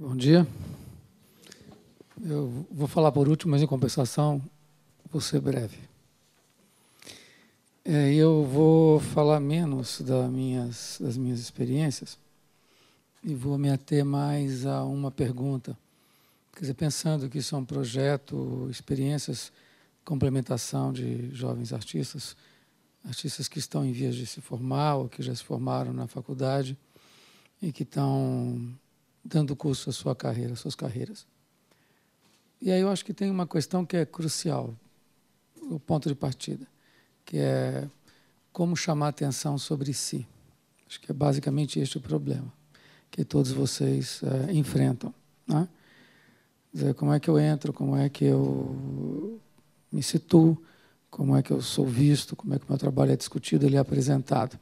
Bom dia. Eu vou falar por último, mas em compensação, vou ser breve. É, eu vou falar menos das minhas, das minhas experiências e vou me ater mais a uma pergunta. Quer dizer, pensando que isso é um projeto, experiências, complementação de jovens artistas, artistas que estão em vias de se formar ou que já se formaram na faculdade e que estão dando curso à sua carreira, às suas carreiras. E aí eu acho que tem uma questão que é crucial, o ponto de partida, que é como chamar atenção sobre si. Acho que é basicamente este o problema que todos vocês é, enfrentam. Né? Dizer, como é que eu entro, como é que eu me situo, como é que eu sou visto, como é que o meu trabalho é discutido, ele é apresentado.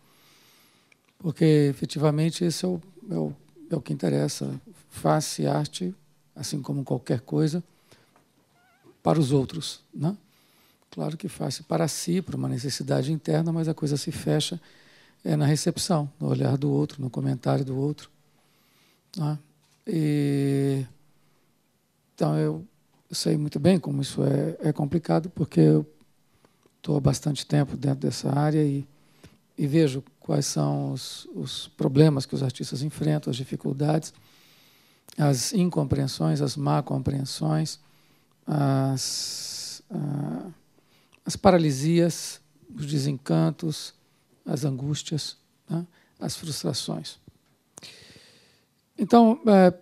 Porque, efetivamente, esse é o, é o é o que interessa. Faça arte, assim como qualquer coisa, para os outros. Né? Claro que faça para si, para uma necessidade interna, mas a coisa se fecha é na recepção, no olhar do outro, no comentário do outro. Né? E, então, eu, sei muito bem como isso é, é complicado, porque eu estou há bastante tempo dentro dessa área e e vejo quais são os, os problemas que os artistas enfrentam, as dificuldades, as incompreensões, as má compreensões, as, as paralisias, os desencantos, as angústias, né? as frustrações. Então, é,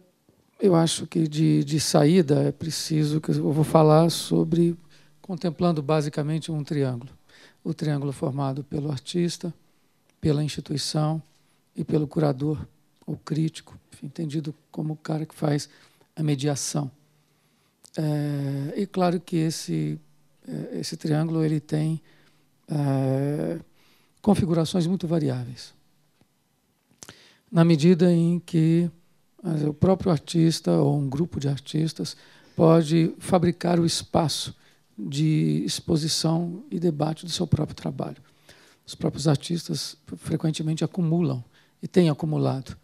eu acho que de, de saída é preciso que eu vou falar sobre contemplando basicamente um triângulo. O triângulo formado pelo artista, pela instituição e pelo curador ou crítico, entendido como o cara que faz a mediação. É, e claro que esse é, esse triângulo ele tem é, configurações muito variáveis, na medida em que o próprio artista ou um grupo de artistas pode fabricar o espaço de exposição e debate do seu próprio trabalho. Os próprios artistas frequentemente acumulam e têm acumulado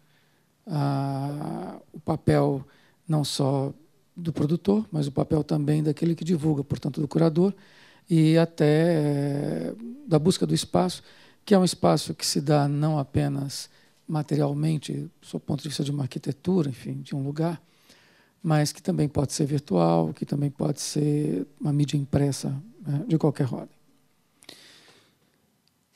ah, o papel não só do produtor, mas o papel também daquele que divulga, portanto, do curador e até eh, da busca do espaço, que é um espaço que se dá não apenas materialmente, do ponto de vista de uma arquitetura, enfim, de um lugar, mas que também pode ser virtual, que também pode ser uma mídia impressa né, de qualquer ordem.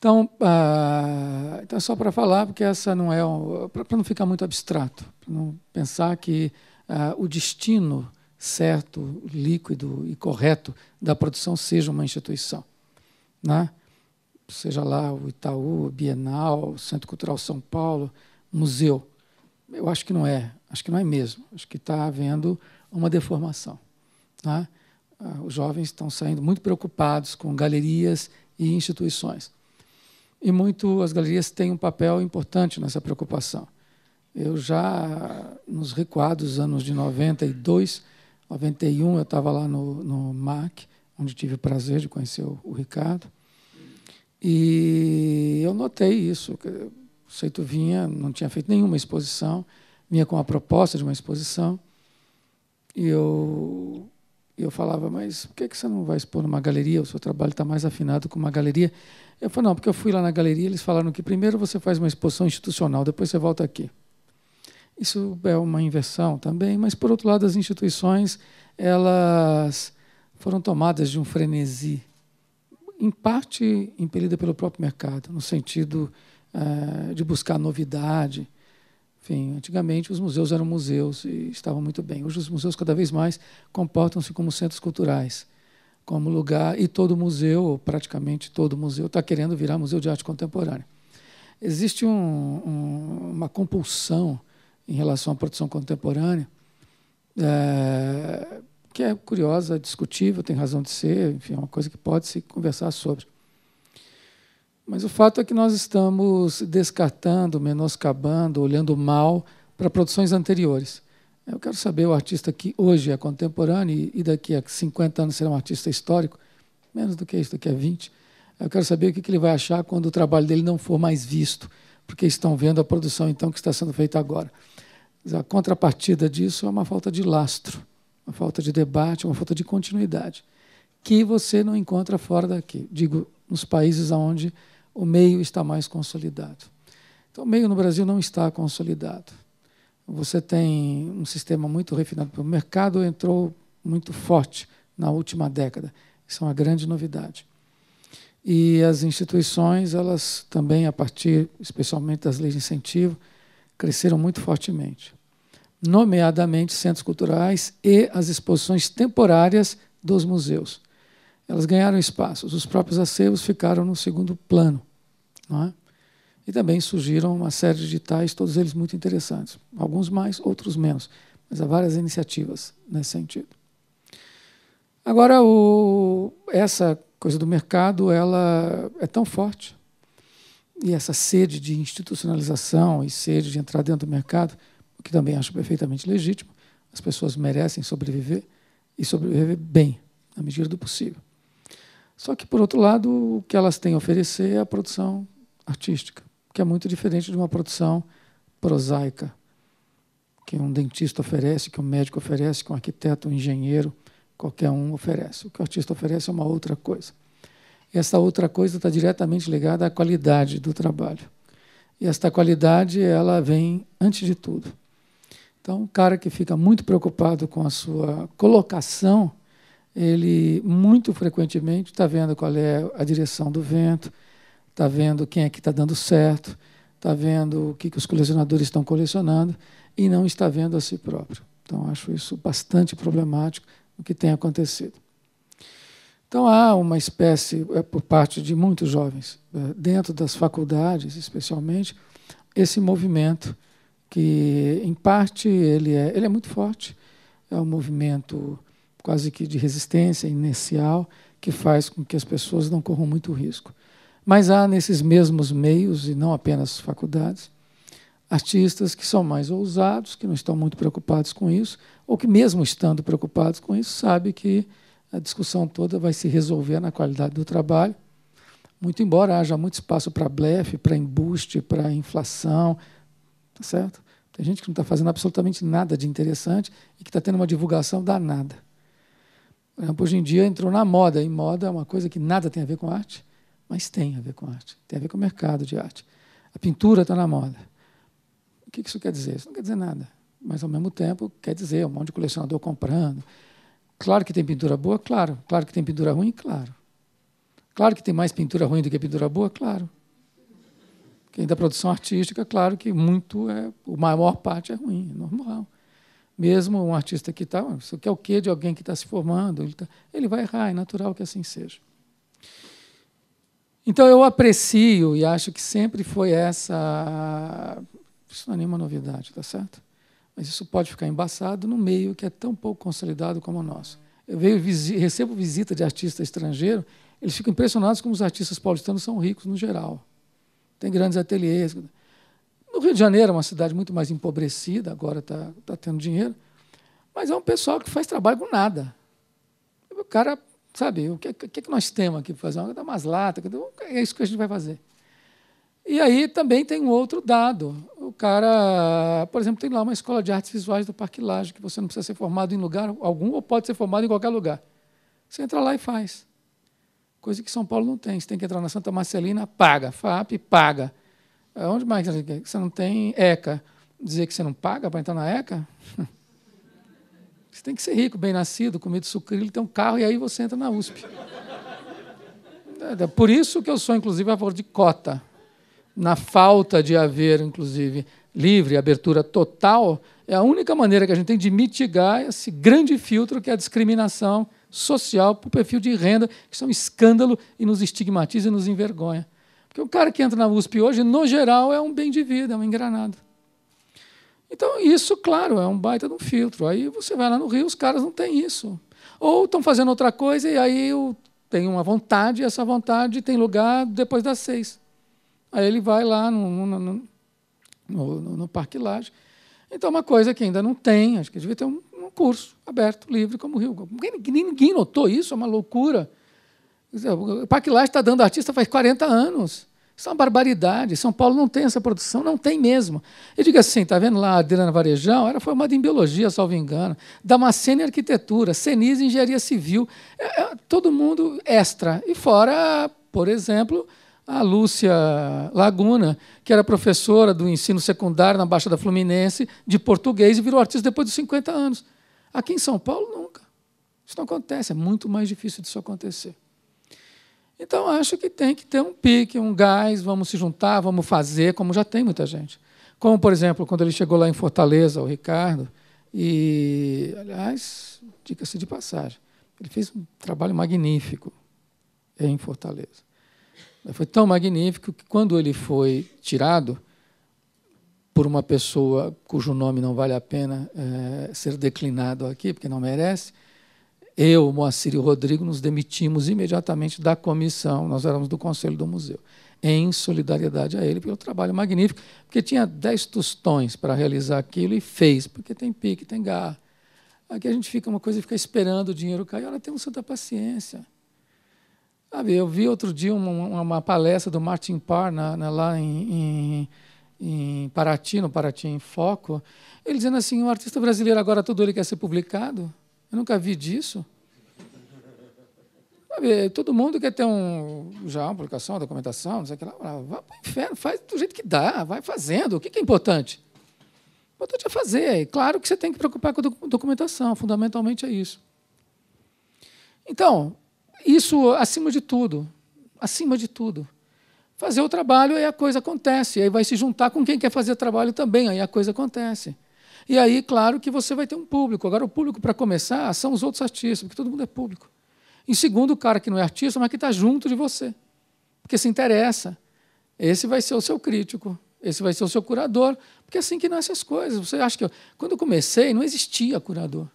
Então, ah, então só para falar, porque essa não é um, para não ficar muito abstrato, para não pensar que ah, o destino certo, líquido e correto da produção seja uma instituição, né? seja lá o Itaú, Bienal, o Centro Cultural São Paulo, museu. Eu acho que não é, acho que não é mesmo. Acho que está havendo uma deformação. Né? Ah, os jovens estão saindo muito preocupados com galerias e instituições e muito as galerias têm um papel importante nessa preocupação. Eu já, nos recuados anos de 92, 91, eu estava lá no, no MAC, onde tive o prazer de conhecer o, o Ricardo, e eu notei isso. O Seito vinha, não tinha feito nenhuma exposição, vinha com a proposta de uma exposição, e eu e eu falava, mas por que, que você não vai expor numa galeria? O seu trabalho está mais afinado com uma galeria. Eu falei, não, porque eu fui lá na galeria, eles falaram que primeiro você faz uma exposição institucional, depois você volta aqui. Isso é uma inversão também, mas por outro lado, as instituições elas foram tomadas de um frenesi, em parte impelida pelo próprio mercado, no sentido eh, de buscar novidade, enfim, antigamente os museus eram museus e estavam muito bem. Hoje os museus cada vez mais comportam-se como centros culturais, como lugar, e todo museu, ou praticamente todo museu, está querendo virar museu de arte contemporânea. Existe um, um, uma compulsão em relação à produção contemporânea, é, que é curiosa, discutível, tem razão de ser, enfim, é uma coisa que pode se conversar sobre. Mas o fato é que nós estamos descartando, menoscabando, olhando mal para produções anteriores. Eu quero saber o artista que hoje é contemporâneo e daqui a 50 anos será um artista histórico, menos do que isso, daqui a 20. Eu quero saber o que ele vai achar quando o trabalho dele não for mais visto, porque estão vendo a produção então que está sendo feita agora. A contrapartida disso é uma falta de lastro, uma falta de debate, uma falta de continuidade, que você não encontra fora daqui. Digo, nos países onde o meio está mais consolidado. Então, o meio no Brasil não está consolidado. Você tem um sistema muito refinado. O mercado entrou muito forte na última década. Isso é uma grande novidade. E as instituições, elas também, a partir especialmente das leis de incentivo, cresceram muito fortemente. Nomeadamente centros culturais e as exposições temporárias dos museus elas ganharam espaços. Os próprios acervos ficaram no segundo plano. É? E também surgiram uma série de digitais, todos eles muito interessantes. Alguns mais, outros menos. Mas há várias iniciativas nesse sentido. Agora, o, essa coisa do mercado ela é tão forte, e essa sede de institucionalização e sede de entrar dentro do mercado, o que também acho perfeitamente legítimo, as pessoas merecem sobreviver e sobreviver bem, na medida do possível. Só que, por outro lado, o que elas têm a oferecer é a produção artística, que é muito diferente de uma produção prosaica, que um dentista oferece, que um médico oferece, que um arquiteto, um engenheiro, qualquer um oferece. O que o artista oferece é uma outra coisa. Essa outra coisa está diretamente ligada à qualidade do trabalho. E esta qualidade, ela vem antes de tudo. Então, o cara que fica muito preocupado com a sua colocação ele muito frequentemente está vendo qual é a direção do vento, está vendo quem é que está dando certo, está vendo o que, que os colecionadores estão colecionando e não está vendo a si próprio. Então, acho isso bastante problemático o que tem acontecido. Então, há uma espécie, é, por parte de muitos jovens, é, dentro das faculdades especialmente, esse movimento que, em parte, ele é, ele é muito forte, é um movimento quase que de resistência inercial, que faz com que as pessoas não corram muito risco. Mas há nesses mesmos meios, e não apenas faculdades, artistas que são mais ousados, que não estão muito preocupados com isso, ou que, mesmo estando preocupados com isso, sabe que a discussão toda vai se resolver na qualidade do trabalho. Muito embora haja muito espaço para blefe, para embuste, para inflação, tá certo? Tem gente que não está fazendo absolutamente nada de interessante e que está tendo uma divulgação danada exemplo, é, hoje em dia entrou na moda, e moda é uma coisa que nada tem a ver com arte, mas tem a ver com arte, tem a ver com o mercado de arte. A pintura está na moda. O que isso quer dizer? Isso não quer dizer nada, mas ao mesmo tempo quer dizer um monte de colecionador comprando. Claro que tem pintura boa, claro. Claro que tem pintura ruim, claro. Claro que tem mais pintura ruim do que pintura boa, claro. Quem da produção artística, claro que muito é, a maior parte é ruim, é normal. Mesmo um artista que está, isso quer é o quê de alguém que está se formando? Ele, tá, ele vai errar, é natural que assim seja. Então eu aprecio e acho que sempre foi essa. Isso não é nenhuma novidade, tá certo? Mas isso pode ficar embaçado no meio que é tão pouco consolidado como o nosso. Eu veio, recebo visita de artista estrangeiro, eles ficam impressionados como os artistas paulistanos são ricos no geral. Tem grandes ateliês. No Rio de Janeiro, é uma cidade muito mais empobrecida, agora está tá tendo dinheiro, mas é um pessoal que faz trabalho com nada. O cara, sabe, o que, que, que é nós temos aqui para fazer? Dá umas latas, é isso que a gente vai fazer. E aí também tem um outro dado. O cara, por exemplo, tem lá uma escola de artes visuais do Parque Laje, que você não precisa ser formado em lugar algum ou pode ser formado em qualquer lugar. Você entra lá e faz. Coisa que São Paulo não tem. Você tem que entrar na Santa Marcelina, paga. FAP, paga. É, onde mais você não tem ECA? Dizer que você não paga para entrar na ECA? Você tem que ser rico, bem nascido, comido sucrilho, ter um carro e aí você entra na USP. É, é por isso que eu sou, inclusive, a favor de cota. Na falta de haver, inclusive, livre, abertura total, é a única maneira que a gente tem de mitigar esse grande filtro que é a discriminação social por perfil de renda, que isso é um escândalo e nos estigmatiza e nos envergonha. Porque o cara que entra na USP hoje, no geral, é um bem de vida, é um engranado. Então, isso, claro, é um baita de um filtro. Aí você vai lá no Rio, os caras não têm isso. Ou estão fazendo outra coisa e aí tem uma vontade, e essa vontade tem lugar depois das seis. Aí ele vai lá no, no, no, no Parque Laje. Então, é uma coisa que ainda não tem, acho que devia ter um, um curso aberto, livre, como o Rio. Ninguém, ninguém notou isso, é uma loucura. O Parque está dando artista faz 40 anos. Isso é uma barbaridade. São Paulo não tem essa produção, não tem mesmo. Eu digo assim, está vendo lá a Adriana Varejão? Era formada em Biologia, salvo engano. Damascena em Arquitetura, Cenis em Engenharia Civil. É, é, todo mundo extra. E fora, por exemplo, a Lúcia Laguna, que era professora do ensino secundário na Baixa da Fluminense, de português, e virou artista depois dos 50 anos. Aqui em São Paulo, nunca. Isso não acontece. É muito mais difícil disso acontecer. Então, acho que tem que ter um pique, um gás, vamos se juntar, vamos fazer, como já tem muita gente. Como, por exemplo, quando ele chegou lá em Fortaleza, o Ricardo, e, aliás, dica se de passagem, ele fez um trabalho magnífico em Fortaleza. Foi tão magnífico que, quando ele foi tirado por uma pessoa cujo nome não vale a pena é, ser declinado aqui, porque não merece, eu, Moacir e Rodrigo nos demitimos imediatamente da comissão, nós éramos do Conselho do Museu, em solidariedade a ele pelo trabalho magnífico, porque tinha 10 tostões para realizar aquilo e fez, porque tem pique, tem garra. Aqui a gente fica uma coisa e fica esperando o dinheiro cair. Olha, temos santa paciência. Sabe, eu vi outro dia uma, uma palestra do Martin Parr na, na, lá em, em, em Paraty, no Paraty em Foco, ele dizendo assim, o artista brasileiro agora todo ele quer ser publicado. Eu nunca vi disso. Todo mundo quer ter um, já uma publicação, uma documentação, não sei o que lá. Vai para o inferno, faz do jeito que dá, vai fazendo. O que é importante? O importante é fazer. E claro que você tem que preocupar com a documentação, fundamentalmente é isso. Então, isso acima de tudo. Acima de tudo. Fazer o trabalho, aí a coisa acontece. Aí vai se juntar com quem quer fazer o trabalho também, aí a coisa acontece. E aí, claro que você vai ter um público. Agora, o público, para começar, são os outros artistas, porque todo mundo é público. Em segundo, o cara que não é artista, mas que está junto de você, porque se interessa. Esse vai ser o seu crítico, esse vai ser o seu curador, porque é assim que nascem as coisas. Você acha que. Eu... Quando eu comecei, não existia curador.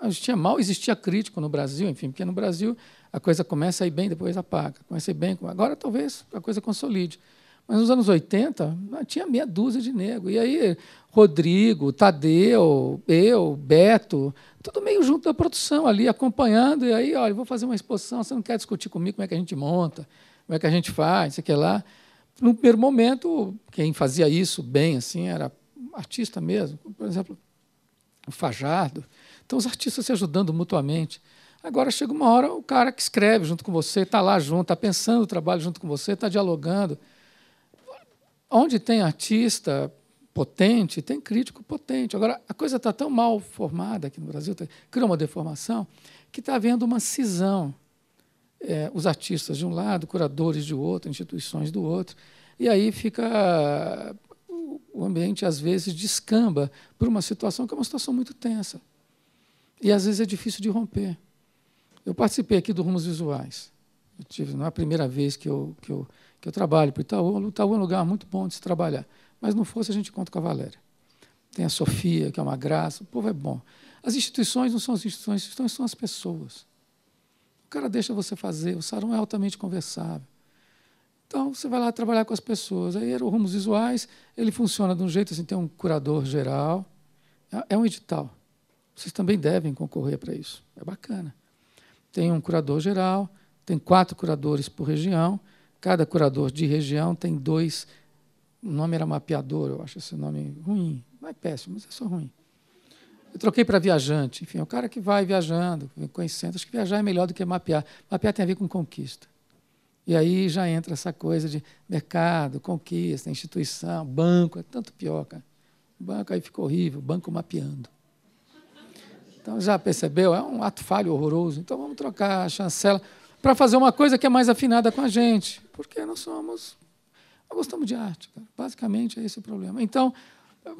Não ah, existia mal, existia crítico no Brasil, enfim, porque no Brasil a coisa começa a ir bem, depois apaga. Começa a ir bem, agora talvez a coisa consolide. Mas nos anos 80, ah, tinha meia dúzia de negros. E aí, Rodrigo, Tadeu, eu, Beto, tudo meio junto da produção ali, acompanhando. E aí, olha, vou fazer uma exposição, você não quer discutir comigo como é que a gente monta, como é que a gente faz, sei que é lá. No primeiro momento, quem fazia isso bem, assim, era artista mesmo. Por exemplo, o Fajardo. Então, os artistas se ajudando mutuamente. Agora chega uma hora, o cara que escreve junto com você, está lá junto, está pensando o trabalho junto com você, está dialogando. Onde tem artista potente, tem crítico potente. Agora, a coisa está tão mal formada aqui no Brasil, tá- criou uma deformação, que está havendo uma cisão. É, os artistas de um lado, curadores de outro, instituições do outro. E aí fica o ambiente às vezes descamba por uma situação que é uma situação muito tensa. E às vezes é difícil de romper. Eu participei aqui do Rumos Visuais. Eu tive, não é a primeira vez que eu, que eu que eu trabalho para o Itaú. O Itaú é um lugar muito bom de se trabalhar. Mas não fosse, a gente conta com a Valéria. Tem a Sofia, que é uma graça, o povo é bom. As instituições não são as instituições, as instituições são as pessoas. O cara deixa você fazer, o sarão é altamente conversável. Então, você vai lá trabalhar com as pessoas. Aí, o Rumos Visuais, ele funciona de um jeito assim, tem um curador geral, é, é um edital. Vocês também devem concorrer para isso. É bacana. Tem um curador geral, tem quatro curadores por região, Cada curador de região tem dois. O nome era mapeador, eu acho esse nome ruim. Não é péssimo, mas é só ruim. Eu troquei para viajante. Enfim, é o cara que vai viajando, conhecendo. Acho que viajar é melhor do que mapear. Mapear tem a ver com conquista. E aí já entra essa coisa de mercado, conquista, instituição, banco. É tanto pior, cara. O banco aí ficou horrível, banco mapeando. Então, já percebeu? É um ato falho horroroso. Então, vamos trocar a chancela para fazer uma coisa que é mais afinada com a gente, porque nós somos nós gostamos de arte, cara. basicamente é esse o problema. Então,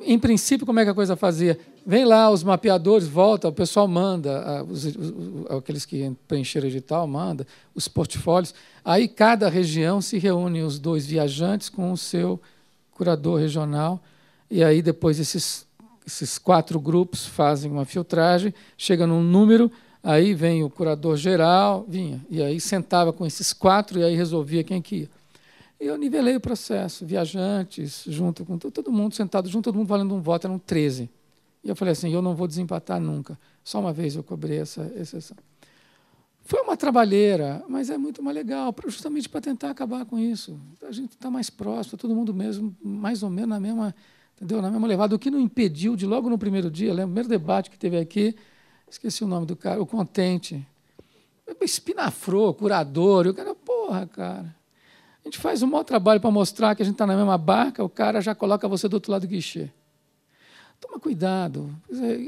em princípio, como é que a coisa fazia? Vem lá os mapeadores, volta, o pessoal manda, os, os, aqueles que preencheram edital, manda os portfólios. Aí cada região se reúne os dois viajantes com o seu curador regional e aí depois esses esses quatro grupos fazem uma filtragem, chega num número Aí vem o curador geral, vinha, e aí sentava com esses quatro e aí resolvia quem que ia. E eu nivelei o processo, viajantes, junto com todo mundo, sentado junto, todo mundo valendo um voto, eram 13. E eu falei assim, eu não vou desempatar nunca. Só uma vez eu cobrei essa exceção. Foi uma trabalheira, mas é muito mais legal, justamente para tentar acabar com isso. A gente está mais próximo, todo mundo mesmo, mais ou menos na mesma, entendeu? na mesma levada, o que não impediu de logo no primeiro dia, lembro, o primeiro debate que teve aqui, Esqueci o nome do cara, o contente. espinafro curador. E o cara, porra, cara. A gente faz um maior trabalho para mostrar que a gente está na mesma barca, o cara já coloca você do outro lado do guichê. Toma cuidado.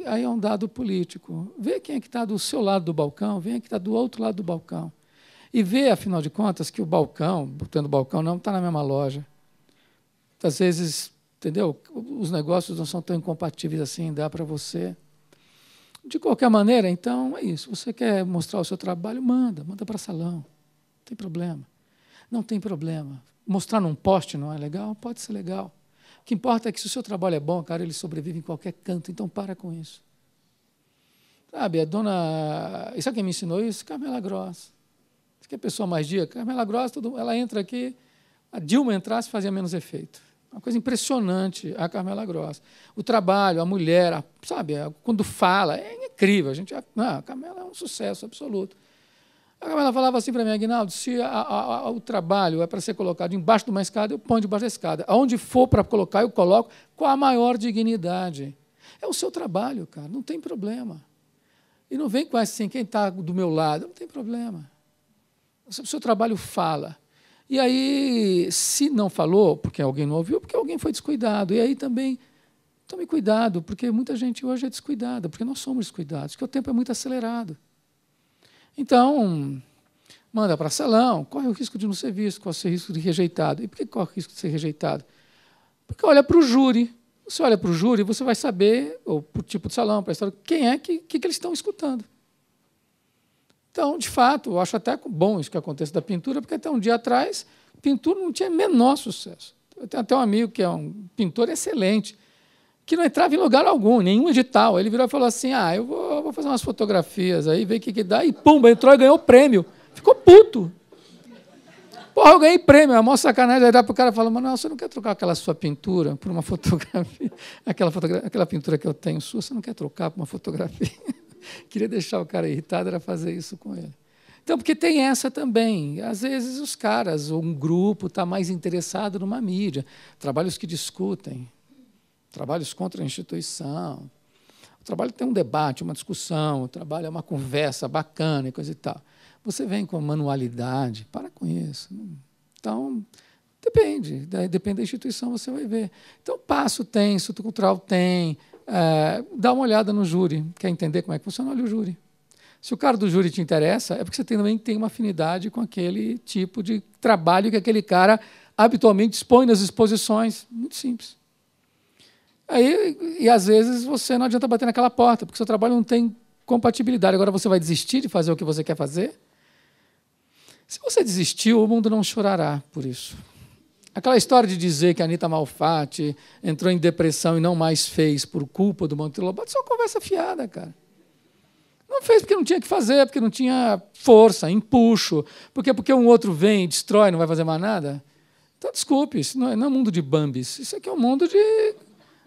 Aí é um dado político. Vê quem é que está do seu lado do balcão, vê quem é que está do outro lado do balcão. E vê, afinal de contas, que o balcão, botando o balcão, não está na mesma loja. Às vezes, entendeu? Os negócios não são tão incompatíveis assim, dá para você de qualquer maneira, então, é isso. Você quer mostrar o seu trabalho? Manda, manda para salão. Não tem problema. Não tem problema. Mostrar num poste não é legal? Pode ser legal. O que importa é que se o seu trabalho é bom, cara, ele sobrevive em qualquer canto. Então, para com isso. Sabe, a dona. E sabe quem me ensinou isso? Carmela Gross. Você quer pessoa mais dia? Carmela Gross, tudo... ela entra aqui. A Dilma entrasse fazia menos efeito. Uma coisa impressionante a Carmela Grossa. O trabalho, a mulher, a, sabe, a, quando fala, é incrível. A gente, a, ah, a Carmela é um sucesso absoluto. A Carmela falava assim para mim, Aguinaldo, se a, o trabalho é para ser colocado embaixo de uma escada, eu ponho debaixo da escada. Aonde for para colocar, eu coloco com a maior dignidade. É o seu trabalho, cara, não tem problema. E não vem com assim, quem está do meu lado, não tem problema. O seu trabalho fala. E aí, se não falou, porque alguém não ouviu, porque alguém foi descuidado. E aí também, tome cuidado, porque muita gente hoje é descuidada, porque nós somos descuidados, porque o tempo é muito acelerado. Então, manda para salão, corre o risco de não ser visto, corre o risco de ser rejeitado. E por que corre o risco de ser rejeitado? Porque olha para o júri. Você olha para o júri, você vai saber, ou para o tipo de salão, para a história, quem é que, que, que eles estão escutando. Então, de fato, eu acho até bom isso que acontece da pintura, porque até um dia atrás, pintura não tinha menor sucesso. Eu tenho até um amigo que é um pintor excelente, que não entrava em lugar algum, nenhum edital. Ele virou e falou assim: ah, eu vou, vou fazer umas fotografias aí, ver o que, que dá. E pumba, entrou e ganhou o prêmio. Ficou puto. Porra, eu ganhei prêmio, é uma sacanagem. Aí dá para o cara e fala: Manoel, você não quer trocar aquela sua pintura por uma fotografia? Aquela, fotogra... aquela pintura que eu tenho sua, você não quer trocar por uma fotografia? queria deixar o cara irritado era fazer isso com ele. Então, porque tem essa também. Às vezes os caras, ou um grupo, está mais interessado numa mídia. Trabalhos que discutem, trabalhos contra a instituição. O trabalho tem um debate, uma discussão, o trabalho é uma conversa bacana e coisa e tal. Você vem com manualidade, para com isso. Então, depende. Depende da instituição, você vai ver. Então, passo tem, instituto cultural tem, é, dá uma olhada no júri, quer entender como é que funciona? Olha o júri. Se o cara do júri te interessa, é porque você também tem uma afinidade com aquele tipo de trabalho que aquele cara habitualmente expõe nas exposições. Muito simples. Aí, e às vezes você não adianta bater naquela porta, porque seu trabalho não tem compatibilidade. Agora você vai desistir de fazer o que você quer fazer? Se você desistiu, o mundo não chorará por isso. Aquela história de dizer que a Anitta Malfatti entrou em depressão e não mais fez por culpa do Monteiro Lobato, só é conversa fiada, cara. Não fez porque não tinha que fazer, porque não tinha força, empuxo, porque porque um outro vem e destrói, não vai fazer mais nada. Então, desculpe, isso não é, não é um mundo de bambis, isso aqui é um mundo de,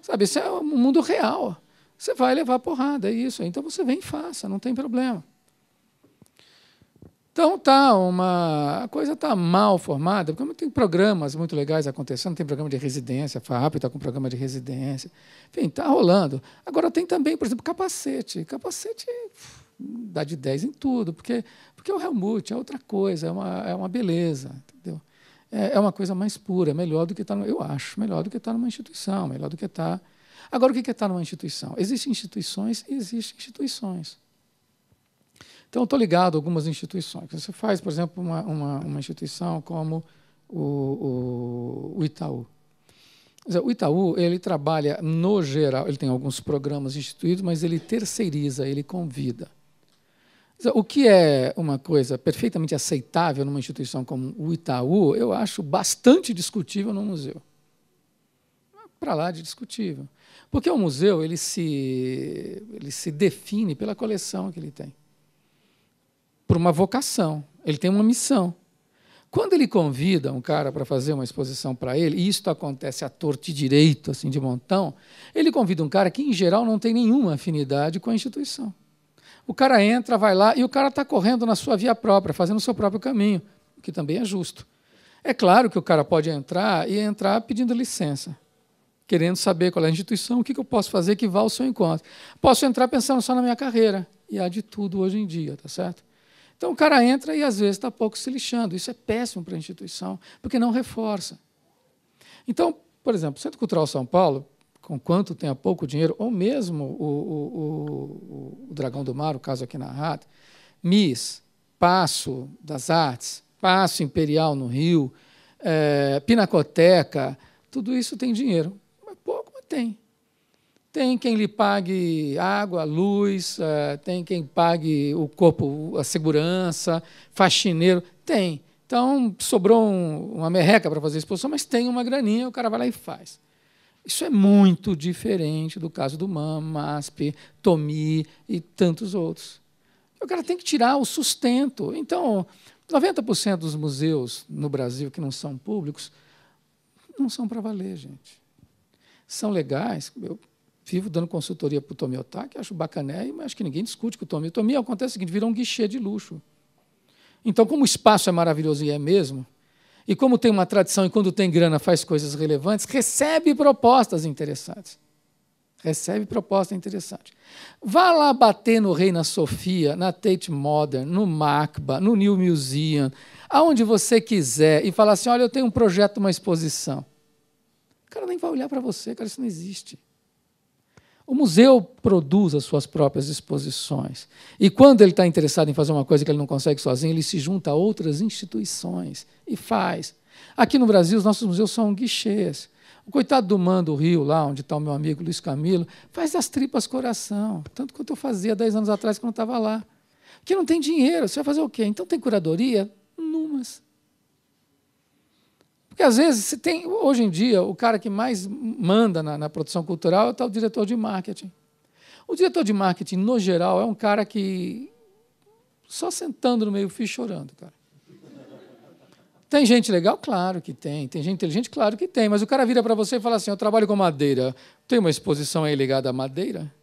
sabe, isso é um mundo real. Você vai levar porrada, é isso. Então você vem e faça, não tem problema. Então tá uma a coisa tá mal formada, porque tem programas muito legais acontecendo, tem programa de residência, a FAP está com programa de residência, enfim, tá rolando. Agora tem também, por exemplo, capacete. Capacete dá de 10 em tudo, porque porque é o Helmut é outra coisa, é uma, é uma beleza, entendeu? É, é uma coisa mais pura, melhor do que tá, eu acho, melhor do que estar tá numa instituição, melhor do que estar. Tá... Agora o que é estar tá numa instituição? Existem instituições e existem instituições. Então, estou ligado a algumas instituições. Você faz, por exemplo, uma, uma, uma instituição como o, o, o Itaú. o Itaú ele trabalha no geral, ele tem alguns programas instituídos, mas ele terceiriza, ele convida. o que é uma coisa perfeitamente aceitável numa instituição como o Itaú, eu acho bastante discutível no museu. Para lá de discutível. Porque o museu ele se, ele se define pela coleção que ele tem por uma vocação, ele tem uma missão. Quando ele convida um cara para fazer uma exposição para ele, e isso acontece a torto e direito, assim, de montão, ele convida um cara que, em geral, não tem nenhuma afinidade com a instituição. O cara entra, vai lá, e o cara está correndo na sua via própria, fazendo o seu próprio caminho, o que também é justo. É claro que o cara pode entrar e entrar pedindo licença, querendo saber qual é a instituição, o que eu posso fazer que vá ao seu encontro. Posso entrar pensando só na minha carreira, e há de tudo hoje em dia, tá certo? Então o cara entra e às vezes está pouco se lixando. Isso é péssimo para a instituição, porque não reforça. Então, por exemplo, o Centro Cultural São Paulo, com quanto tem pouco dinheiro, ou mesmo o, o, o, o Dragão do Mar, o caso aqui narrado, MIS, Passo das Artes, Passo Imperial no Rio, é, Pinacoteca, tudo isso tem dinheiro. Mas pouco, mas tem. Tem quem lhe pague água, luz, eh, tem quem pague o corpo, a segurança, faxineiro, tem. Então, sobrou um, uma merreca para fazer a exposição, mas tem uma graninha, o cara vai lá e faz. Isso é muito diferente do caso do MAM, MASP, TOMI e tantos outros. O cara tem que tirar o sustento. Então, 90% dos museus no Brasil que não são públicos não são para valer, gente. São legais, eu vivo dando consultoria para o Tomi Otaki, acho bacané, mas acho que ninguém discute com o Tomi. O Tomi acontece o seguinte, vira um guichê de luxo. Então, como o espaço é maravilhoso e é mesmo, e como tem uma tradição e quando tem grana faz coisas relevantes, recebe propostas interessantes. Recebe proposta interessante. Vá lá bater no Reina Sofia, na Tate Modern, no MACBA, no New Museum, aonde você quiser, e falar assim: olha, eu tenho um projeto, uma exposição. O cara nem vai olhar para você, cara, isso não existe. O museu produz as suas próprias exposições. E quando ele está interessado em fazer uma coisa que ele não consegue sozinho, ele se junta a outras instituições e faz. Aqui no Brasil, os nossos museus são guichês. O coitado do Mando Rio, lá onde está o meu amigo Luiz Camilo, faz as tripas coração, tanto quanto eu fazia 10 anos atrás quando estava lá. Porque não tem dinheiro, você vai fazer o quê? Então tem curadoria? Numas. E às vezes, se tem, hoje em dia, o cara que mais manda na, na produção cultural é o tal diretor de marketing. O diretor de marketing, no geral, é um cara que só sentando no meio-fio chorando, cara. Tem gente legal? Claro que tem. Tem gente inteligente? Claro que tem. Mas o cara vira para você e fala assim: Eu trabalho com madeira. Tem uma exposição aí ligada à madeira?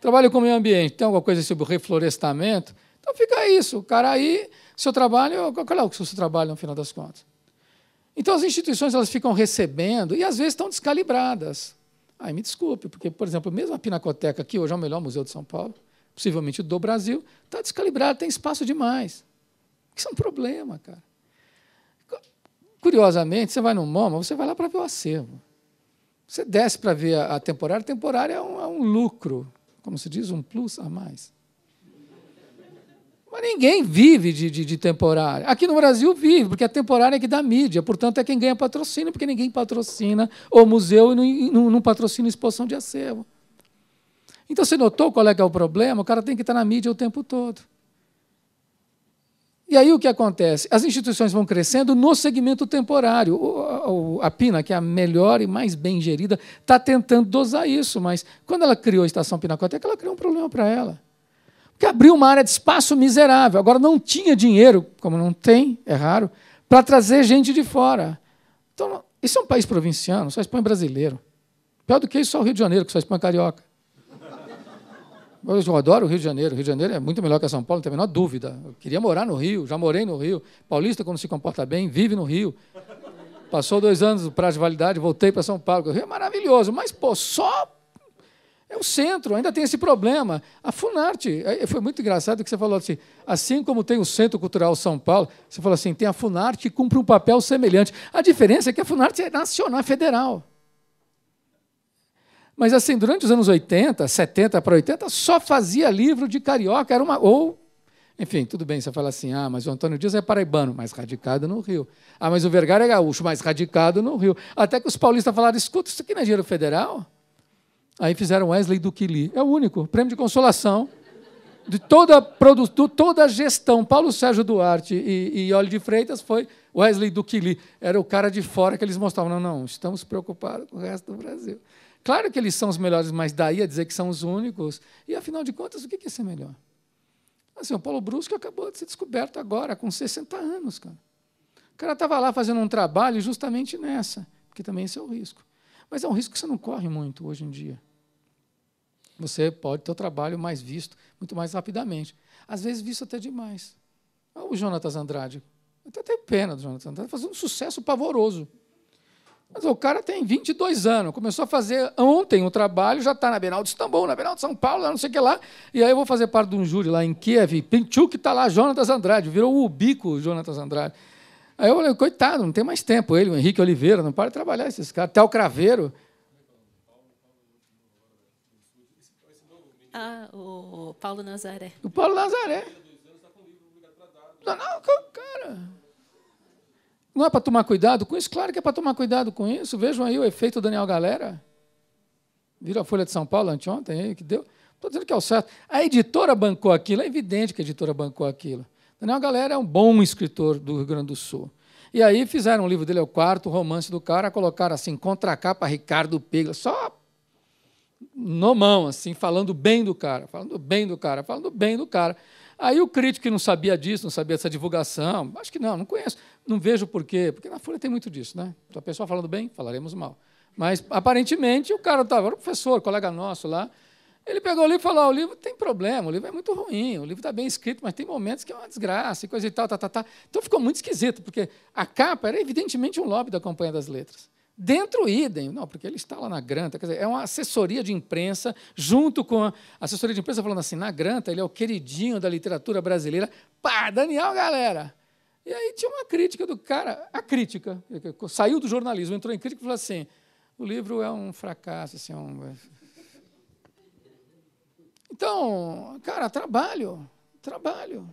Trabalho com meio ambiente. Tem alguma coisa sobre reflorestamento? Então fica isso. O cara aí, seu trabalho, qual é o seu trabalho no final das contas? Então as instituições elas ficam recebendo e às vezes estão descalibradas. Aí me desculpe, porque, por exemplo, mesmo a Pinacoteca, que hoje é o melhor museu de São Paulo, possivelmente do Brasil, está descalibrada, tem espaço demais. Isso é um problema, cara. Curiosamente, você vai no MoMA, você vai lá para ver o acervo. Você desce para ver a, temporária. A temporária é um, é um lucro, como se diz, um plus a mais. Mas ninguém vive de, de, de temporária. Aqui no Brasil vive, porque a temporária é que dá mídia, portanto é quem ganha patrocínio, porque ninguém patrocina o museu e não, não, não patrocina exposição de acervo. Então você notou qual é que é o problema? O cara tem que estar na mídia o tempo todo. E aí o que acontece? As instituições vão crescendo no segmento temporário. a Pina, que é a melhor e mais bem gerida, está tentando dosar isso, mas quando ela criou a Estação Pinacoteca, ela criou um problema para ela. Porque abriu uma área de espaço miserável. Agora não tinha dinheiro, como não tem, é raro, para trazer gente de fora. Então, isso é um país provinciano, só expõe brasileiro. Pior do que isso, só o Rio de Janeiro, que só expõe carioca. Eu adoro o Rio de Janeiro. O Rio de Janeiro é muito melhor que São Paulo, não tem a menor dúvida. Eu queria morar no Rio, já morei no Rio. Paulista, quando se comporta bem, vive no Rio. Passou dois anos do prazo de validade, voltei para São Paulo. O Rio é maravilhoso, mas, pô, só é o centro, ainda tem esse problema. A Funarte, foi muito engraçado que você falou assim, assim como tem o Centro Cultural São Paulo, você falou assim, tem a Funarte que cumpre um papel semelhante. A diferença é que a Funarte é nacional, é federal. Mas assim, durante os anos 80, 70 para 80, só fazia livro de carioca, era uma ou enfim, tudo bem, você fala assim: "Ah, mas o Antônio Dias é paraibano, mais radicado no Rio. Ah, mas o Vergara é gaúcho, mais radicado no Rio". Até que os paulistas falaram: "Escuta, isso aqui não é dinheiro federal?" Aí fizeram Wesley Duquili. É o único prêmio de consolação de toda a, toda a gestão. Paulo Sérgio Duarte e, e Olho de Freitas foi Wesley Duquili. Era o cara de fora que eles mostravam. Não, não, estamos preocupados com o resto do Brasil. Claro que eles são os melhores, mas daí a dizer que são os únicos. E, afinal de contas, o que é ser melhor? Assim, o Paulo Brusco acabou de ser descoberto agora, com 60 anos, cara. O cara estava lá fazendo um trabalho justamente nessa, porque também esse é o risco. Mas é um risco que você não corre muito hoje em dia. Você pode ter o trabalho mais visto, muito mais rapidamente. Às vezes, visto até demais. Olha é o Jonatas Andrade. Eu até tenho pena do Jonatas Andrade, fazendo um sucesso pavoroso. Mas o cara tem 22 anos, começou a fazer ontem o trabalho, já está na Bienal de Istambul, na Bienal de São Paulo, não sei o que lá. E aí eu vou fazer parte de um júri lá em Kiev, que está lá, Jonatas Andrade, virou o bico Jonatas Andrade. Aí eu falei, coitado, não tem mais tempo. Ele, o Henrique Oliveira, não para de trabalhar esses caras. Até o Craveiro. Ah, o Paulo Nazaré. O Paulo Nazaré. Não, não, cara. Não é para tomar cuidado com isso? Claro que é para tomar cuidado com isso. Vejam aí o efeito Daniel Galera. Viram a Folha de São Paulo anteontem que deu? Estou dizendo que é o certo. A editora bancou aquilo, é evidente que a editora bancou aquilo. Daniel Galera é um bom escritor do Rio Grande do Sul. E aí fizeram o livro dele, é o quarto romance do cara, colocaram assim, contra capa Ricardo Pigla, só no mão, assim, falando bem do cara, falando bem do cara, falando bem do cara. Aí o crítico que não sabia disso, não sabia dessa divulgação, acho que não, não conheço, não vejo por quê, porque na Folha tem muito disso, né? Então, a pessoa falando bem, falaremos mal. Mas aparentemente o cara estava, era um professor, colega nosso lá, ele pegou o livro e falou: ah, o livro tem problema, o livro é muito ruim, o livro está bem escrito, mas tem momentos que é uma desgraça e coisa e tal, tá, tá, tá. Então ficou muito esquisito, porque a capa era evidentemente um lobby da Companhia das Letras. Dentro o idem, não, porque ele está lá na Granta, quer dizer, é uma assessoria de imprensa, junto com a assessoria de imprensa falando assim, na Granta ele é o queridinho da literatura brasileira, pá, Daniel, galera! E aí tinha uma crítica do cara, a crítica, saiu do jornalismo, entrou em crítica e falou assim, o livro é um fracasso, assim, é um... Então, cara, trabalho, trabalho.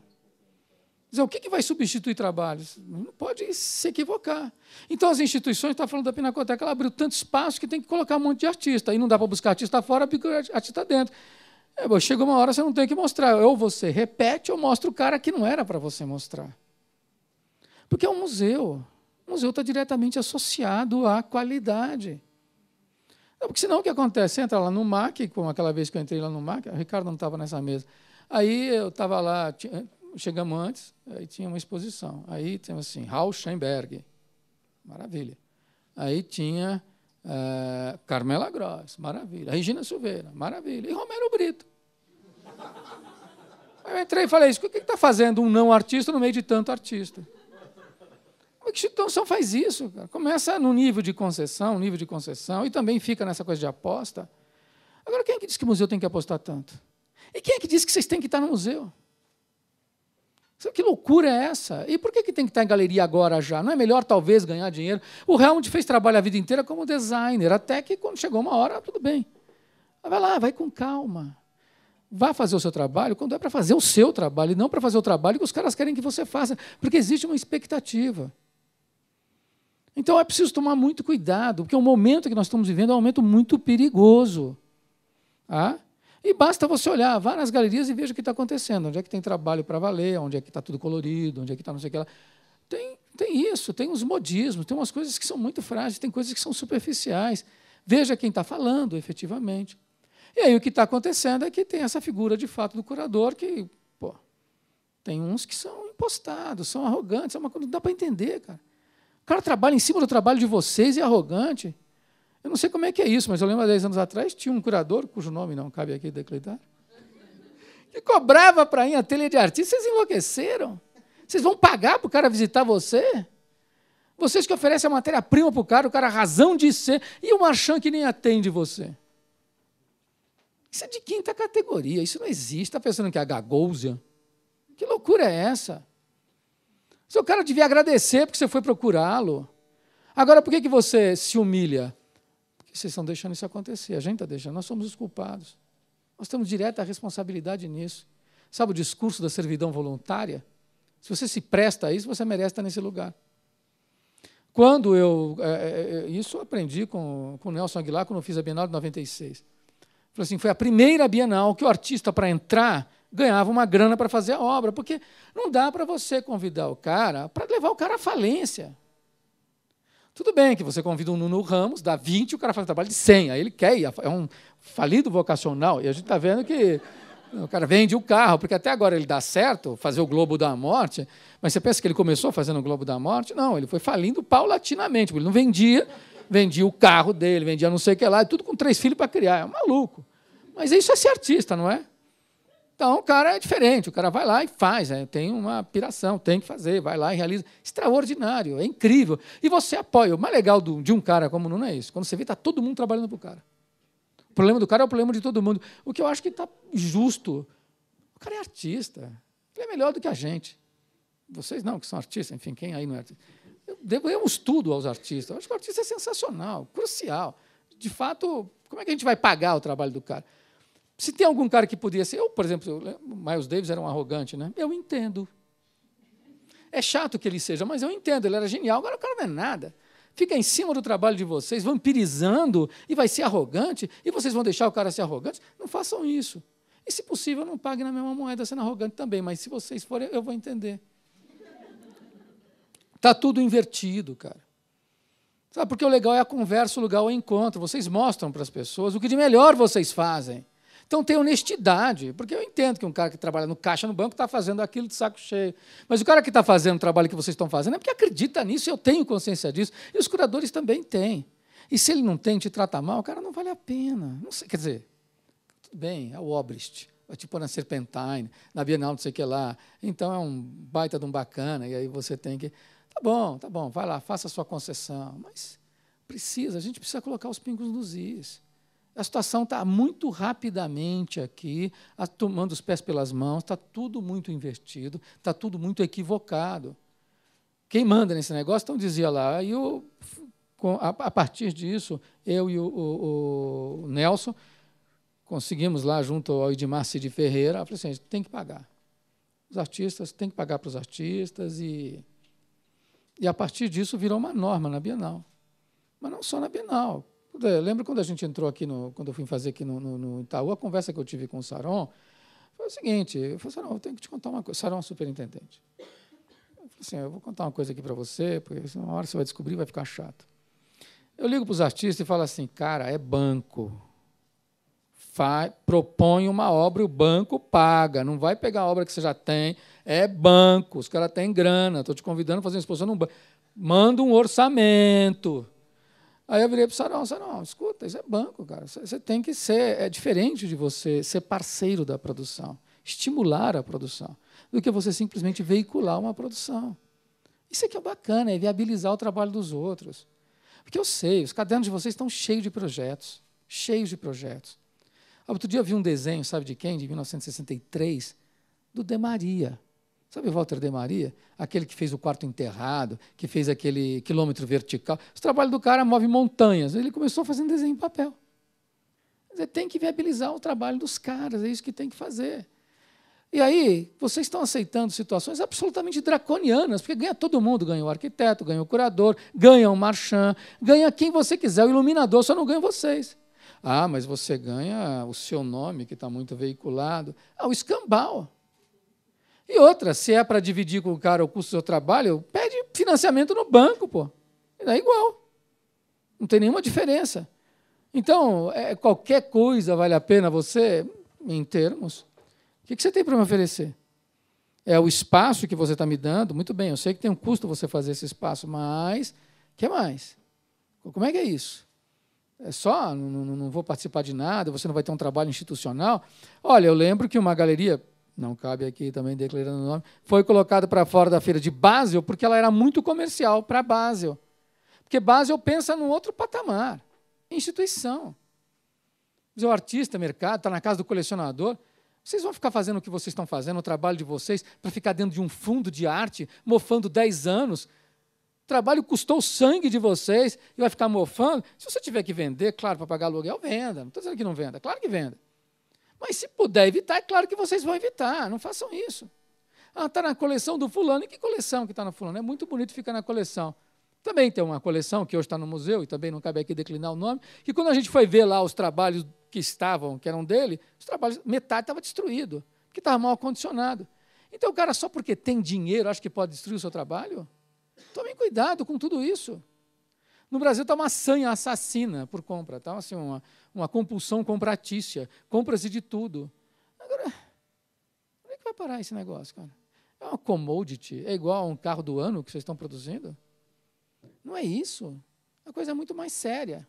Dizer, o que, que vai substituir trabalho? Não pode se equivocar. Então, as instituições, está falando da Pinacoteca, ela abriu tanto espaço que tem que colocar um monte de artista. E não dá para buscar artista fora, porque artista tá dentro. É, bom, chega uma hora, você não tem que mostrar. Ou você repete ou mostra o cara que não era para você mostrar. Porque é um museu. O museu está diretamente associado à qualidade. Não, porque senão o que acontece? Você entra lá no MAC, como aquela vez que eu entrei lá no MAC, o Ricardo não estava nessa mesa. Aí eu estava lá, eh, chegamos antes, aí tinha uma exposição. Aí temos assim, Raul Schoenberg. maravilha. Aí tinha eh, Carmela Gross, maravilha. Regina Silveira, maravilha. E Romero Brito. eu entrei e falei, isso, o que está fazendo um não artista no meio de tanto artista? Então que a instituição faz isso? Cara? Começa no nível de concessão, nível de concessão, e também fica nessa coisa de aposta. Agora, quem é que diz que o museu tem que apostar tanto? E quem é que diz que vocês têm que estar no museu? Que loucura é essa? E por que, que tem que estar em galeria agora já? Não é melhor, talvez, ganhar dinheiro? O Helmut fez trabalho a vida inteira como designer, até que quando chegou uma hora, tudo bem. Ah, vai lá, vai com calma. Vá fazer o seu trabalho quando é para fazer o seu trabalho, e não para fazer o trabalho que os caras querem que você faça, porque existe uma expectativa. Então é preciso tomar muito cuidado, porque o momento que nós estamos vivendo é um momento muito perigoso. Ah? E basta você olhar, vá nas galerias e veja o que está acontecendo, onde é que tem trabalho para valer, onde é que está tudo colorido, onde é que está não sei o que lá. Tem, tem isso, tem uns modismos, tem umas coisas que são muito frágeis, tem coisas que são superficiais. Veja quem está falando, efetivamente. E aí o que está acontecendo é que tem essa figura de fato do curador que, pô, tem uns que são impostados, são arrogantes, é uma coisa não dá para entender, cara cara trabalha em cima do trabalho de vocês e é arrogante. Eu não sei como é que é isso, mas eu lembro há 10 anos atrás tinha um curador, cujo nome não cabe aqui decretar, que cobrava para ir a telha de artista. Vocês enlouqueceram? Vocês vão pagar para o cara visitar você? Vocês que oferecem a matéria-prima para o cara, o cara razão de ser, e o marchand que nem atende você. Isso é de quinta categoria, isso não existe. Está pensando que é a Gagousia? Que loucura é essa? Seu cara devia agradecer porque você foi procurá-lo. Agora, por que, que você se humilha? Porque vocês estão deixando isso acontecer. A gente está deixando, nós somos os culpados. Nós temos direta responsabilidade nisso. Sabe o discurso da servidão voluntária? Se você se presta a isso, você merece estar nesse lugar. Quando eu. É, é, é isso eu aprendi com, com o Nelson Aguilar quando eu fiz a Bienal de 96. Falei assim: foi a primeira Bienal que o artista, para entrar, ganhava uma grana para fazer a obra, porque não dá para você convidar o cara para levar o cara à falência. Tudo bem que você convida um Nuno Ramos, dá 20, o cara faz um trabalho de 100, aí ele quer, é um falido vocacional, e a gente está vendo que o cara vende o carro, porque até agora ele dá certo fazer o Globo da Morte, mas você pensa que ele começou fazendo o Globo da Morte? Não, ele foi falindo paulatinamente, ele não vendia, vendia o carro dele, vendia não sei o que lá, tudo com três filhos para criar, é um maluco. Mas isso é ser artista, não é? Então o cara é diferente, o cara vai lá e faz, né? tem uma apiração, tem que fazer, vai lá e realiza. Extraordinário, é incrível. E você apoia. O mais legal do, de um cara como não é isso. Quando você vê, está todo mundo trabalhando para o cara. O problema do cara é o problema de todo mundo. O que eu acho que está justo. O cara é artista. Ele é melhor do que a gente. Vocês não, que são artistas, enfim, quem aí não é artista? Eu devo eu estudo aos artistas. Eu acho que o artista é sensacional, crucial. De fato, como é que a gente vai pagar o trabalho do cara? Se tem algum cara que podia ser, eu, por exemplo, eu, Miles Davis era um arrogante, né? Eu entendo. É chato que ele seja, mas eu entendo, ele era genial, agora o cara não é nada. Fica em cima do trabalho de vocês, vampirizando, e vai ser arrogante, e vocês vão deixar o cara ser arrogante? Não façam isso. E, se possível, não pague na mesma moeda sendo arrogante também, mas se vocês forem, eu vou entender. Está tudo invertido, cara. Sabe, porque o legal é a conversa, o lugar o encontro. Vocês mostram para as pessoas o que de melhor vocês fazem. Então tem honestidade, porque eu entendo que um cara que trabalha no caixa no banco está fazendo aquilo de saco cheio. Mas o cara que está fazendo o trabalho que vocês estão fazendo é porque acredita nisso, eu tenho consciência disso, e os curadores também têm. E se ele não tem, te trata mal, o cara não vale a pena. Não sei, quer dizer, tudo bem, é o Obrist, É tipo na Serpentine, na Bienal, não sei o que lá. Então é um baita de um bacana, e aí você tem que. Tá bom, tá bom, vai lá, faça a sua concessão. Mas precisa, a gente precisa colocar os pingos nos is. A situação está muito rapidamente aqui, tomando os pés pelas mãos, está tudo muito invertido, está tudo muito equivocado. Quem manda nesse negócio, então dizia lá, ah, e o, a, partir disso, eu e o, o, o Nelson conseguimos lá, junto ao Edmar Cid Ferreira, eu falei assim, a gente tem que pagar. Os artistas, tem que pagar para os artistas, e, e a partir disso virou uma norma na Bienal. Mas não só na Bienal, eh, lembro quando a gente entrou aqui, no, quando eu fui fazer aqui no, no, no, Itaú, a conversa que eu tive com o Saron foi o seguinte: eu falei, Saron, eu tenho que te contar uma coisa. Saron é superintendente. Eu falei assim: eu vou contar uma coisa aqui para você, porque uma hora você vai descobrir vai ficar chato. Eu ligo para os artistas e falo assim: cara, é banco. Faz, propõe uma obra e o banco paga. Não vai pegar a obra que você já tem. É banco. Os caras têm grana. Estou te convidando a fazer uma exposição num banco. Manda um orçamento. Aí eu virei para o Sarão, Sarão, escuta, isso é banco, cara. Você tem que ser, é diferente de você ser parceiro da produção, estimular a produção, do que você simplesmente veicular uma produção. Isso aqui é bacana, é viabilizar o trabalho dos outros. Porque eu sei, os cadernos de vocês estão cheios de projetos, cheios de projetos. Outro dia eu vi um desenho, sabe de quem? De 1963, do De Maria. Sabe o Walter de Maria? Aquele que fez o quarto enterrado, que fez aquele quilômetro vertical. O trabalho do cara move montanhas. Ele começou fazendo desenho em papel. Você tem que viabilizar o trabalho dos caras, é isso que tem que fazer. E aí, vocês estão aceitando situações absolutamente draconianas, porque ganha todo mundo, ganha o arquiteto, ganha o curador, ganha o marchand, ganha quem você quiser, o iluminador, só não ganha vocês. Ah, mas você ganha o seu nome, que está muito veiculado. Ah, o escambau. E outra, se é para dividir com o cara o custo do seu trabalho, pede financiamento no banco, pô. E dá igual. Não tem nenhuma diferença. Então, é, qualquer coisa vale a pena você, em termos, o que, que você tem para me oferecer? É o espaço que você está me dando, muito bem, eu sei que tem um custo você fazer esse espaço, mas o que mais? Como é que é isso? É só, não, não, não vou participar de nada, você não vai ter um trabalho institucional. Olha, eu lembro que uma galeria não cabe aqui também declarando o nome, foi colocado para fora da feira de Basel porque ela era muito comercial para Basel. Porque Basel pensa num outro patamar, instituição. Mas o artista, mercado, está na casa do colecionador. Vocês vão ficar fazendo o que vocês estão fazendo, o trabalho de vocês, para ficar dentro de um fundo de arte, mofando 10 anos. O trabalho custou o sangue de vocês e vai ficar mofando. Se você tiver que vender, claro, para pagar aluguel, venda. Não estou dizendo que não venda, claro que venda. Mas se puder evitar, é claro que vocês vão evitar, não façam isso. Ah, está na coleção do fulano. E que coleção que está no fulano? É muito bonito ficar na coleção. Também tem uma coleção que hoje está no museu, e também não cabe aqui declinar o nome, que quando a gente foi ver lá os trabalhos que estavam, que eram dele, os trabalhos, metade estava destruído, porque estava mal condicionado. Então, o cara, só porque tem dinheiro, acha que pode destruir o seu trabalho? Tomem cuidado com tudo isso. No Brasil está uma sanha assassina por compra, está assim, uma, uma compulsão compratícia, compra-se de tudo. Agora, onde é que vai parar esse negócio, cara? É uma commodity, é igual a um carro do ano que vocês estão produzindo? Não é isso. A coisa é muito mais séria.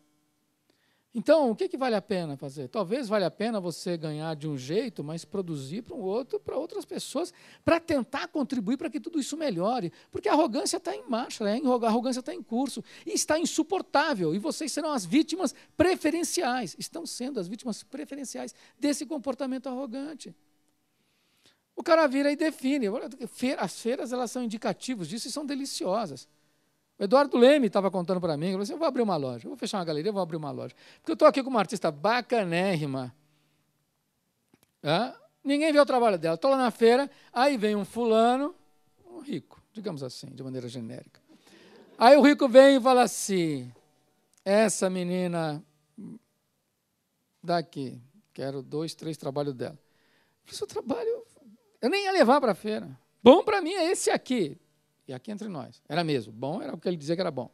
Então, o que, que vale a pena fazer? Talvez valha a pena você ganhar de um jeito, mas produzir para um outro, para outras pessoas, para tentar contribuir para que tudo isso melhore. Porque a arrogância está em marcha, né? a arrogância está em curso, e está insuportável. E vocês serão as vítimas preferenciais, estão sendo as vítimas preferenciais desse comportamento arrogante. O cara vira e define. As feiras elas são indicativos disso e são deliciosas. O Eduardo Leme estava contando para mim, ele falou assim, eu vou abrir uma loja, eu vou fechar uma galeria, vou abrir uma loja. Porque eu estou aqui com uma artista bacanérrima. É? Ninguém vê o trabalho dela. Estou lá na feira, aí vem um fulano, um rico, digamos assim, de maneira genérica. Aí o rico vem e fala assim, essa menina daqui, quero dois, três trabalhos dela. O seu trabalho, eu nem ia levar para a feira. Bom para mim é esse aqui. E aqui entre nós. Era mesmo. Bom era o que ele dizia que era bom.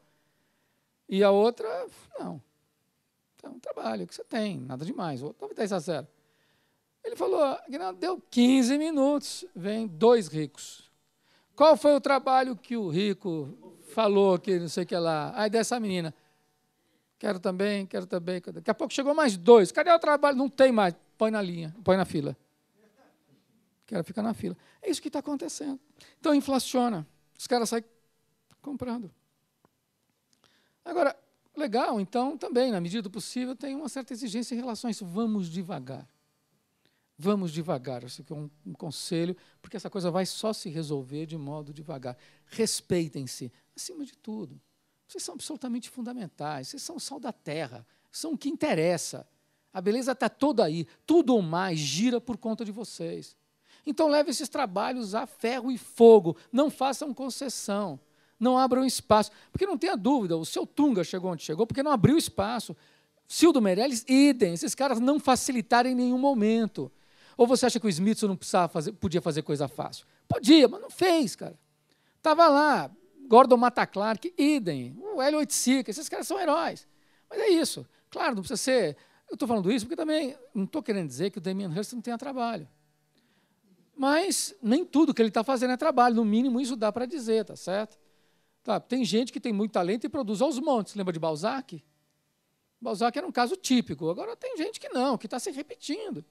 E a outra, não. Então, trabalho, o que você tem? Nada demais. Vou dar 10 a 0. Ele falou, Aguinaldo, deu 15 minutos, vem dois ricos. Qual foi o trabalho que o rico falou que não sei o que lá? Aí ah, é dessa menina, quero também, quero também. Daqui a pouco chegou mais dois. Cadê o trabalho? Não tem mais. Põe na linha, põe na fila. Quero ficar na fila. É isso que está acontecendo. Então inflaciona. Os caras saem comprando. Agora, legal, então, também, na medida do possível, tem uma certa exigência em relação a isso. Vamos devagar. Vamos devagar. Isso aqui é um, um conselho, porque essa coisa vai só se resolver de modo devagar. Respeitem-se, acima de tudo. Vocês são absolutamente fundamentais, vocês são o sal da terra, são o que interessa. A beleza está toda aí, tudo ou mais gira por conta de vocês. Então leve esses trabalhos a ferro e fogo, não façam concessão, não abram espaço. Porque não tenha dúvida, o seu Tunga chegou onde chegou porque não abriu espaço. Sildo Meirelles, idem, esses caras não facilitaram em nenhum momento. Ou você acha que o Smithson não precisava fazer, podia fazer coisa fácil? Podia, mas não fez, cara. Estava lá, Gordon Mata Clark, idem, o Hélio Oiticica, esses caras são heróis. Mas é isso. Claro, não precisa ser. Eu estou falando isso porque também não estou querendo dizer que o Damien Hirst não tenha trabalho. Mas nem tudo que ele está fazendo é trabalho, no mínimo isso dá para dizer, tá certo? Claro, tá, tem gente que tem muito talento e produz aos montes. Lembra de Balzac? Balzac era um caso típico. Agora tem gente que não, que está se repetindo,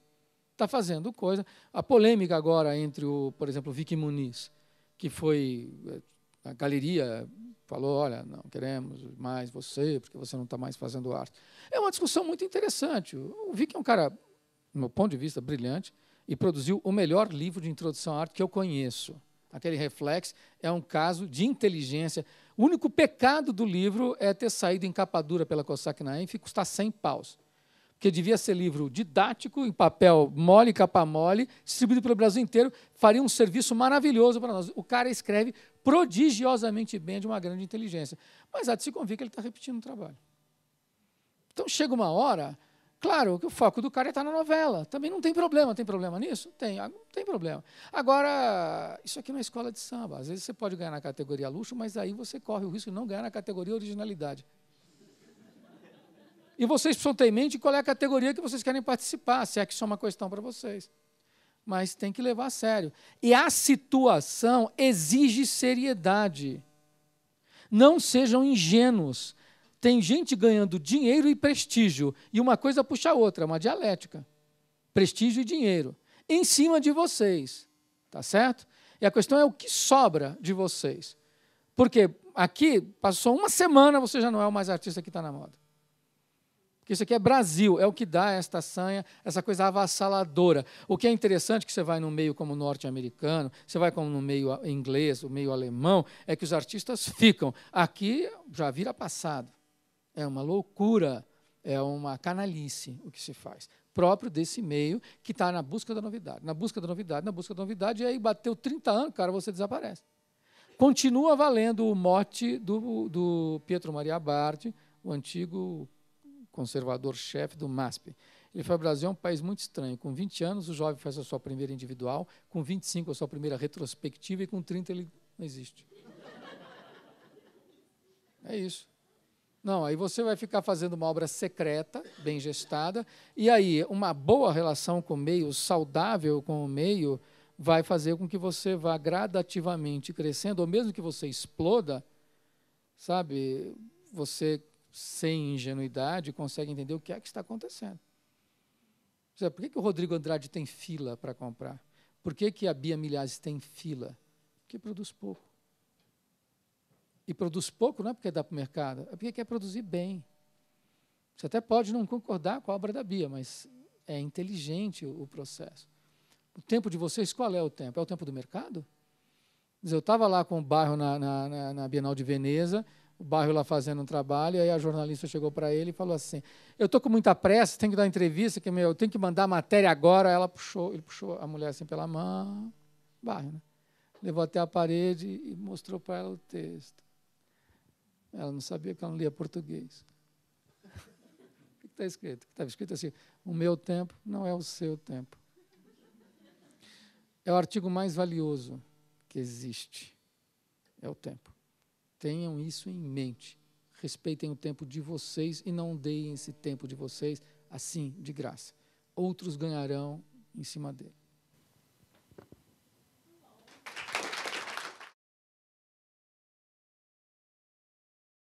está fazendo coisa. A polêmica agora entre o, por exemplo, o Vicky Muniz, que foi eh, a galeria falou, olha, não queremos mais você porque você não está mais fazendo arte. É uma discussão muito interessante. O Vicky é um cara, do meu ponto de vista, brilhante e produziu o melhor livro de introdução à arte que eu conheço. Aquele reflexo é um caso de inteligência. O único pecado do livro é ter saído em capa dura pela Cossack Naenf e custar 100 paus. Porque devia ser livro didático, em papel mole, capa mole, distribuído pelo Brasil inteiro, faria um serviço maravilhoso para nós. O cara escreve prodigiosamente bem, é de uma grande inteligência. Mas há de se convir que ele está repetindo o trabalho. Então chega uma hora Claro o foco do cara está é na novela. Também não tem problema. Tem problema nisso? Tem. Ah, não tem problema. Agora, isso aqui é uma escola de samba. Às vezes você pode ganhar na categoria luxo, mas aí você corre o risco de não ganhar na categoria originalidade. E vocês precisam ter em mente qual é a categoria que vocês querem participar, se é que isso é uma questão para vocês. Mas tem que levar a sério. E a situação exige seriedade. Não sejam ingênuos tem gente ganhando dinheiro e prestígio, e uma coisa puxa a outra, é uma dialética. Prestígio e dinheiro. Em cima de vocês, tá certo? E a questão é o que sobra de vocês. Porque aqui, passou uma semana, você já não é o mais artista que está na moda. Porque isso aqui é Brasil, é o que dá esta sanha, essa coisa avassaladora. O que é interessante que você vai no meio como norte-americano, você vai como no meio inglês, o meio alemão, é que os artistas ficam. Aqui já vira passado. É uma loucura, é uma canalice o que se faz. Próprio desse meio que está na busca da novidade, na busca da novidade, na busca da novidade, e aí bateu 30 anos, cara, você desaparece. Continua valendo o mote do, do Pietro Maria Bardi, o antigo conservador-chefe do MASP. Ele falou: o Brasil é um país muito estranho. Com 20 anos, o jovem faz a sua primeira individual, com 25, a sua primeira retrospectiva, e com 30 ele não existe. É isso. Não, aí você vai ficar fazendo uma obra secreta, bem gestada, e aí uma boa relação com o meio, saudável com o meio, vai fazer com que você vá gradativamente crescendo, ou mesmo que você exploda, sabe, você sem ingenuidade consegue entender o que é que está acontecendo. Por que, que o Rodrigo Andrade tem fila para comprar? Por que, que a Bia Milhares tem fila? Porque produz pouco e produz pouco, não é porque dá para o mercado, é porque quer produzir bem. Você até pode não concordar com a obra da Bia, mas é inteligente o, o processo. O tempo de vocês, qual é o tempo? É o tempo do mercado? Eu estava lá com o bairro na, na, na, Bienal de Veneza, o bairro lá fazendo um trabalho, e aí a jornalista chegou para ele e falou assim: Eu estou com muita pressa, tenho que dar entrevista, que meu, eu tenho que mandar a matéria agora. Ela puxou, ele puxou a mulher assim pela mão, bairro, né? Levou até a parede e mostrou para ela o texto. Ela não sabia que ela não lia português. O que está escrito? Estava escrito assim: o meu tempo não é o seu tempo. É o artigo mais valioso que existe. É o tempo. Tenham isso em mente. Respeitem o tempo de vocês e não deem esse tempo de vocês assim, de graça. Outros ganharão em cima dele.